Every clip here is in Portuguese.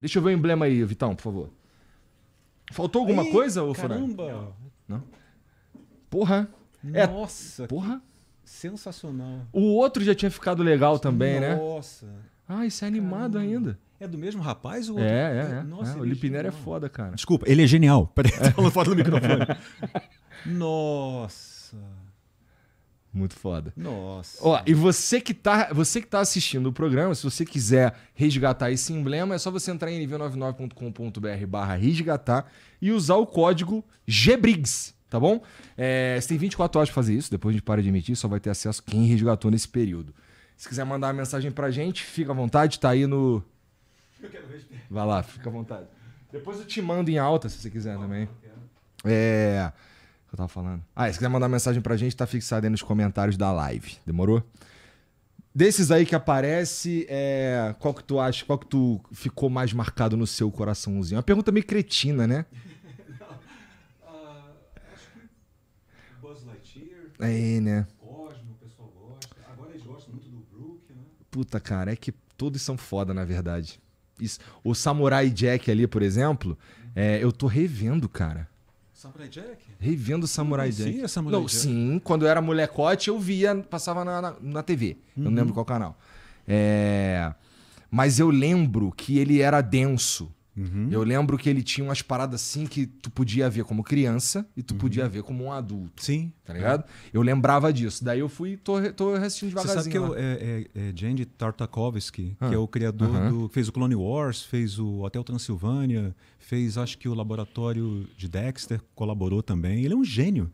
Deixa eu ver o emblema aí, Vitão, por favor. Faltou alguma Ei, coisa, ô Caramba! Não. Porra. É, Nossa. É, porra. Sensacional. O outro já tinha ficado legal também, Nossa. né? Nossa. Ah, isso é animado Caramba. ainda. É do mesmo rapaz? Ou é, é, é. Nossa, é, o é Lipinera é foda, cara. Desculpa, ele é genial. Peraí, é. falando foda do microfone. Nossa. Muito foda. Nossa. Ó, e você que tá, você que tá assistindo o programa, se você quiser resgatar esse emblema, é só você entrar em nv99.com.br/barra resgatar e usar o código GBRIGS, tá bom? É, você tem 24 horas pra fazer isso, depois a gente para de emitir, só vai ter acesso quem resgatou nesse período. Se quiser mandar uma mensagem pra gente, fica à vontade, tá aí no. Eu quero ver. Vai lá, fica à vontade. Depois eu te mando em alta, se você quiser também. É que eu tava falando? Ah, se quiser mandar mensagem pra gente, tá fixado aí nos comentários da live. Demorou? Desses aí que aparece, é... qual que tu acha, qual que tu ficou mais marcado no seu coraçãozinho? Uma pergunta meio cretina, né? Buzz Lightyear. Aí, é, né? Cosmo, o pessoal gosta. Agora eles gostam muito do Brook, né? Puta, cara, é que todos são foda, na verdade. Isso. O Samurai Jack ali, por exemplo, uhum. é, eu tô revendo, cara. Samurai Jack? Revendo Samurai Jack. Sim, é Samurai não, Jack. Sim, quando eu era molecote eu via, passava na, na, na TV. Uhum. Eu não uhum. lembro qual canal. É... Mas eu lembro que ele era denso. Uhum. Eu lembro que ele tinha umas paradas assim que tu podia ver como criança e tu uhum. podia ver como um adulto. Sim. Tá ligado? É. Eu lembrava disso. Daí eu fui, tô, tô assistindo devagarzinho. Você sabe que eu, é, é, é Tartakovsky, ah. que é o criador uhum. do. fez o Clone Wars, fez o Hotel Transilvânia, fez acho que o laboratório de Dexter, colaborou também. Ele é um gênio.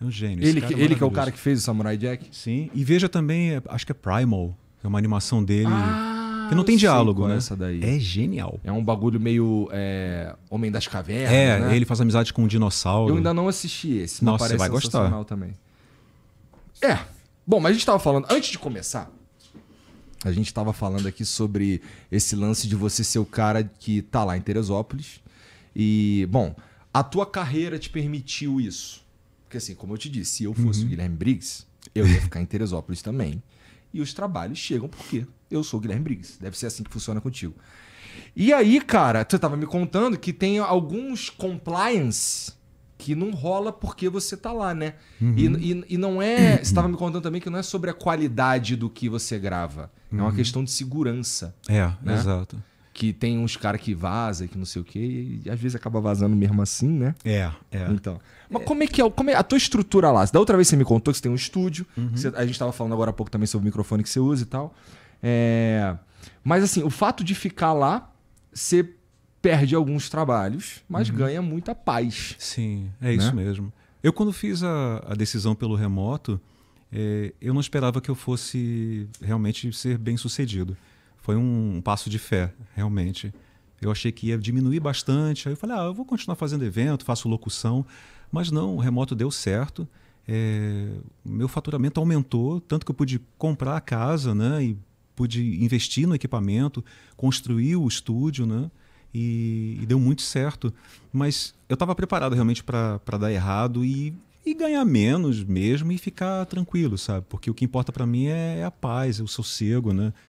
É um gênio. Ele, que, é ele que é o cara que fez o Samurai Jack? Sim. E veja também, é, acho que é Primal, é uma animação dele. Ah que não tem diálogo, né? Essa daí. É genial. É um bagulho meio é, Homem das Cavernas. É, né? ele faz amizade com um dinossauro. Eu ainda não assisti esse. Nossa, você vai gostar. também. É. Bom, mas a gente estava falando, antes de começar, a gente estava falando aqui sobre esse lance de você ser o cara que tá lá em Teresópolis. E, bom, a tua carreira te permitiu isso. Porque, assim, como eu te disse, se eu fosse uhum. o Guilherme Briggs, eu ia ficar em Teresópolis também e os trabalhos chegam porque eu sou o Guilherme Briggs. Deve ser assim que funciona contigo. E aí, cara, você estava me contando que tem alguns compliance que não rola porque você tá lá, né? Uhum. E, e, e, não é. Você estava me contando também que não é sobre a qualidade do que você grava. Uhum. É uma uhum. questão de segurança. É, né? exato que tem uns caras que vazam que não sei o quê, e às vezes acaba vazando mesmo assim, né? É, é. Então. Mas é. como é que é, como é a tua estrutura lá? Da outra vez você me contou que você tem um estúdio, uhum. você, a gente estava falando agora há pouco também sobre o microfone que você usa e tal. É, mas assim, o fato de ficar lá, você perde alguns trabalhos, mas uhum. ganha muita paz. Sim, é né? isso mesmo. Eu quando fiz a, a decisão pelo remoto, é, eu não esperava que eu fosse realmente ser bem sucedido foi um passo de fé, realmente. Eu achei que ia diminuir bastante. Aí eu falei, ah, eu vou continuar fazendo evento, faço locução. Mas não, o remoto deu certo. É, meu faturamento aumentou, tanto que eu pude comprar a casa, né? E pude investir no equipamento, construir o estúdio, né? E, e deu muito certo. Mas eu estava preparado realmente para dar errado e, e ganhar menos mesmo e ficar tranquilo, sabe? Porque o que importa para mim é, é, a paz, é o sossego, né?